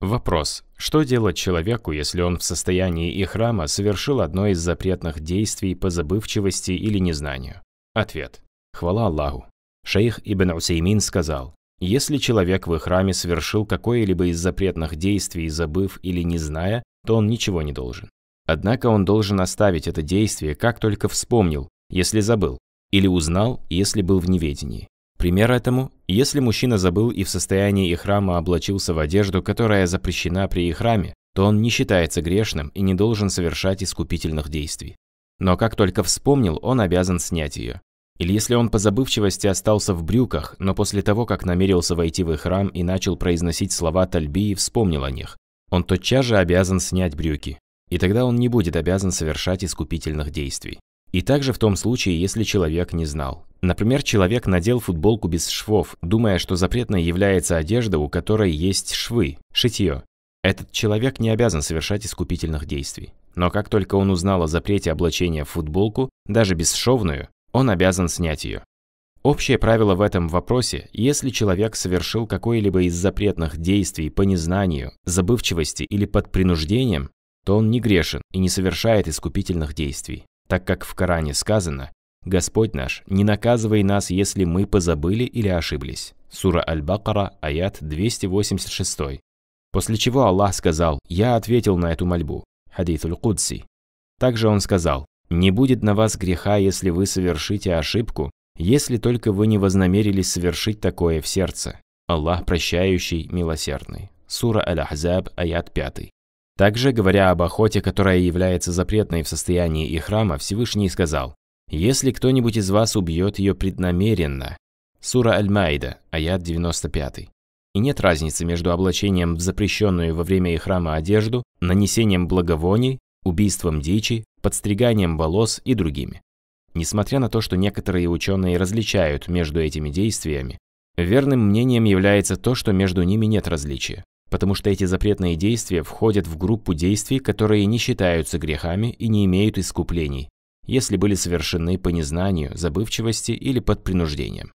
Вопрос. Что делать человеку, если он в состоянии и храма совершил одно из запретных действий по забывчивости или незнанию? Ответ. Хвала Аллаху. Шейх Ибн Усеймин сказал, если человек в ихраме совершил какое-либо из запретных действий, забыв или не зная, то он ничего не должен. Однако он должен оставить это действие, как только вспомнил, если забыл, или узнал, если был в неведении. Пример этому, если мужчина забыл и в состоянии храма облачился в одежду, которая запрещена при храме, то он не считается грешным и не должен совершать искупительных действий. Но как только вспомнил, он обязан снять ее. Или если он по забывчивости остался в брюках, но после того, как намерился войти в их храм и начал произносить слова Тальби и вспомнил о них, он тотчас же обязан снять брюки, и тогда он не будет обязан совершать искупительных действий. И также в том случае, если человек не знал. Например, человек надел футболку без швов, думая, что запретной является одежда, у которой есть швы, шитье. Этот человек не обязан совершать искупительных действий. Но как только он узнал о запрете облачения в футболку, даже бесшовную, он обязан снять ее. Общее правило в этом вопросе – если человек совершил какое-либо из запретных действий по незнанию, забывчивости или под принуждением, то он не грешен и не совершает искупительных действий, так как в Коране сказано «Господь наш, не наказывай нас, если мы позабыли или ошиблись». Сура Аль-Бакара, аят 286. После чего Аллах сказал «Я ответил на эту мольбу». Хадит кудси Также он сказал «Не будет на вас греха, если вы совершите ошибку, если только вы не вознамерились совершить такое в сердце». Аллах прощающий, милосердный. Сура Аль-Ахзаб, аят 5. Также, говоря об охоте, которая является запретной в состоянии и храма, Всевышний сказал если кто-нибудь из вас убьет ее преднамеренно, Сура Аль-Майда, аят 95. И нет разницы между облачением в запрещенную во время их храма одежду, нанесением благовоний, убийством дичи, подстриганием волос и другими. Несмотря на то, что некоторые ученые различают между этими действиями, верным мнением является то, что между ними нет различия, потому что эти запретные действия входят в группу действий, которые не считаются грехами и не имеют искуплений, если были совершены по незнанию, забывчивости или под принуждением.